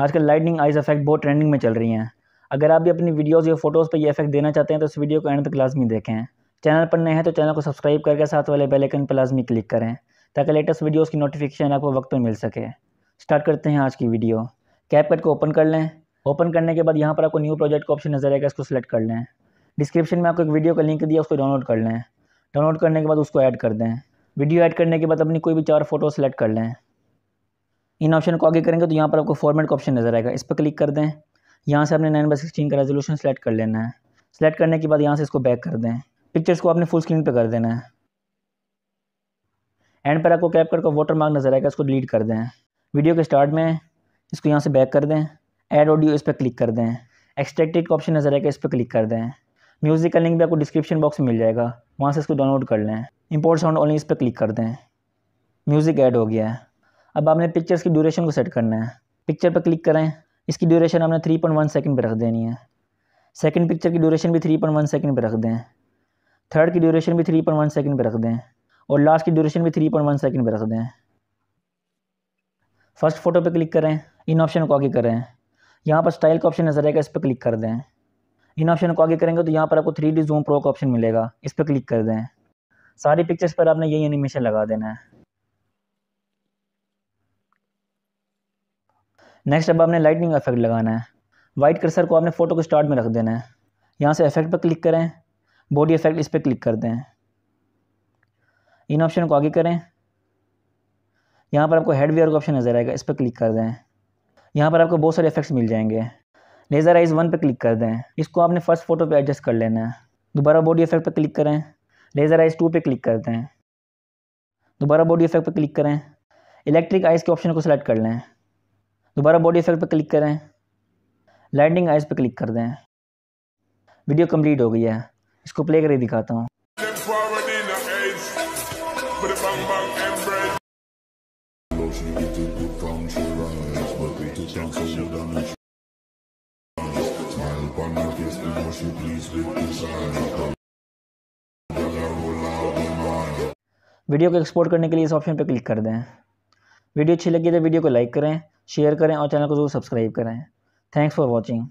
आजकल lightning eyes effect बहुत trending में चल रही हैं अगर आप भी अपनी वीडियोज़ या फ़ोटोज़ पर यह इफेक्ट देना चाहते हैं तो इस वीडियो को एंड तक लाजमी देखें चैनल पर नए हैं तो चैनल को सब्सक्राइब करके साथ वाले बेलाइकन पर लाजमी क्लिक करें ताकि लेटेस्ट वीडियोज़ की नोटिफिकेशन आपको वक्त पर मिल सके स्टार्ट करते हैं आज की वीडियो कैप कट को ओपन कर लें ओपन करने के बाद यहाँ पर आपको न्यू प्रोजेक्ट का ऑप्शन नजर आएगा इसको सेलेक्ट कर लें डिस्क्रिप्शन में आपको एक वीडियो का लिंक दिया उसको डाउनलोड कर लें डाउनलोड करने के बाद उसको ऐड कर दें वीडियो ऐड करने के बाद अपनी कोई भी चार फोटो सेलेक्ट कर लें इन ऑप्शन को आगे करेंगे तो यहाँ पर आपको फॉर्मेट का ऑप्शन नज़र आएगा इस पर क्लिक कर दें यहाँ से आपने नाइन बाई सिक्सटीन का रेजोलूशन सेलेक्ट कर लेना है सेलेक्ट करने के बाद यहाँ से इसको बैक कर दें पिक्चर्स को आपने फुल स्क्रीन पर कर देना है एंड पर आपको कैप कर वाटर मार्क नज़र आएगा इसको डिलीट कर दें वीडियो के स्टार्ट में इसको यहाँ से बैक कर दें एड ऑडियो इस पर क्लिक कर दें एक्सट्रैक्टेड का ऑप्शन नज़र आएगा इस पर क्लिक कर दें म्यूज़िक का लिंक भी आपको डिस्क्रिप्शन बॉक्स में मिल जाएगा वहाँ से इसको डाउनलोड कर लें इम्पोर्ट साउंड ऑनली इस पर क्लिक कर दें म्यूज़िक ऐड हो गया है अब आपने पिक्चर्स की ड्यूरेशन को सेट करना है पिक्चर पर क्लिक करें इसकी ड्यूरेशन आपने थ्री पॉइंट वन सेकेंड पर रख देनी है सेकेंड पिक्चर की ड्यूरेशन भी थ्री पॉइंट वन सेकेंड पर रख दें थर्ड की ड्यूरेशन भी थ्री पॉइंट वन सेकेंड पर रख दें और लास्ट की ड्यूरेशन भी थ्री पॉइंट वन सेकेंड पर रख दें फर्स्ट फोटो पर क्लिक करें इन ऑप्शन को आगे करें यहाँ पर स्टाइल का ऑप्शन नजर आएगा इस पर क्लिक कर दें इन ऑप्शन को आगे करेंगे तो यहाँ पर आपको थ्री डी जूम प्रो का ऑप्शन मिलेगा इस पर क्लिक कर दें सारी पिक्चर्स पर आपने यही एनिमेशन लगा देना है नेक्स्ट अब आपने लाइटनिंग इफेक्ट लगाना है वाइट कर्सर को आपने फ़ोटो को स्टार्ट में रख देना है यहाँ से इफेक्ट पर क्लिक करें बॉडी इफेक्ट इस पर क्लिक कर दें इन ऑप्शन को आगे करें यहाँ पर आपको हेडवेयर का ऑप्शन नज़र आएगा इस पर क्लिक कर दें यहाँ पर आपको बहुत सारे इफेक्ट्स मिल जाएंगे लेज़र आइज वन पर क्लिक कर दें इसको आपने फ़र्स्ट फ़ोटो पे एडजस्ट कर लेना है दोबारा बॉडी इफेक्ट पर क्लिक करें लेज़र आइज टू पे क्लिक कर दें दोबारा बॉडी इफेक्ट पर क्लिक करें इलेक्ट्रिक आइज के ऑप्शन को सिलेक्ट कर लें दोबारा बॉडी इफेक्ट पर क्लिक करें लैंडिंग आइज पर क्लिक कर दें वीडियो कंप्लीट हो गई है इसको प्ले करके दिखाता हूँ वीडियो को एक्सपोर्ट करने के लिए इस ऑप्शन पर क्लिक कर दें वीडियो अच्छी लगी तो वीडियो को लाइक करें शेयर करें और चैनल को जरूर सब्सक्राइब करें थैंक्स फॉर वॉचिंग